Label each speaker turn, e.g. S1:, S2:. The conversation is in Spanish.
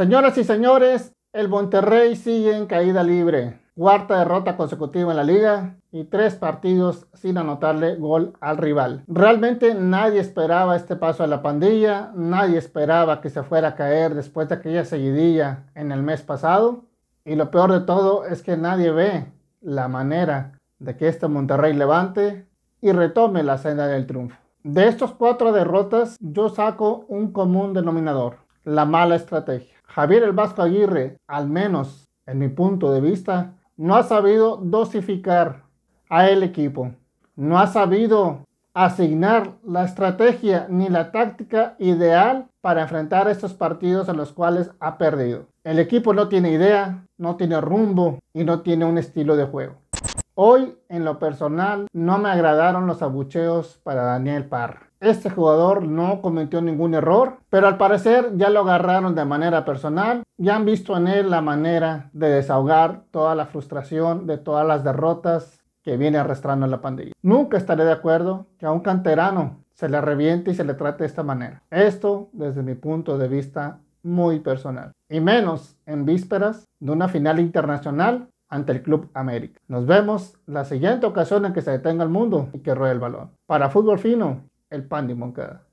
S1: Señoras y señores, el Monterrey sigue en caída libre. Cuarta derrota consecutiva en la liga y tres partidos sin anotarle gol al rival. Realmente nadie esperaba este paso de la pandilla, nadie esperaba que se fuera a caer después de aquella seguidilla en el mes pasado. Y lo peor de todo es que nadie ve la manera de que este Monterrey levante y retome la senda del triunfo. De estas cuatro derrotas yo saco un común denominador, la mala estrategia. Javier El Vasco Aguirre, al menos en mi punto de vista, no ha sabido dosificar a el equipo. No ha sabido asignar la estrategia ni la táctica ideal para enfrentar estos partidos en los cuales ha perdido. El equipo no tiene idea, no tiene rumbo y no tiene un estilo de juego. Hoy, en lo personal, no me agradaron los abucheos para Daniel Parra. Este jugador no cometió ningún error, pero al parecer ya lo agarraron de manera personal Ya han visto en él la manera de desahogar toda la frustración de todas las derrotas que viene arrastrando la pandilla. Nunca estaré de acuerdo que a un canterano se le reviente y se le trate de esta manera. Esto, desde mi punto de vista muy personal. Y menos en vísperas de una final internacional ante el Club América. Nos vemos la siguiente ocasión en que se detenga el mundo y que ruede el balón. Para fútbol fino, el Pandy queda.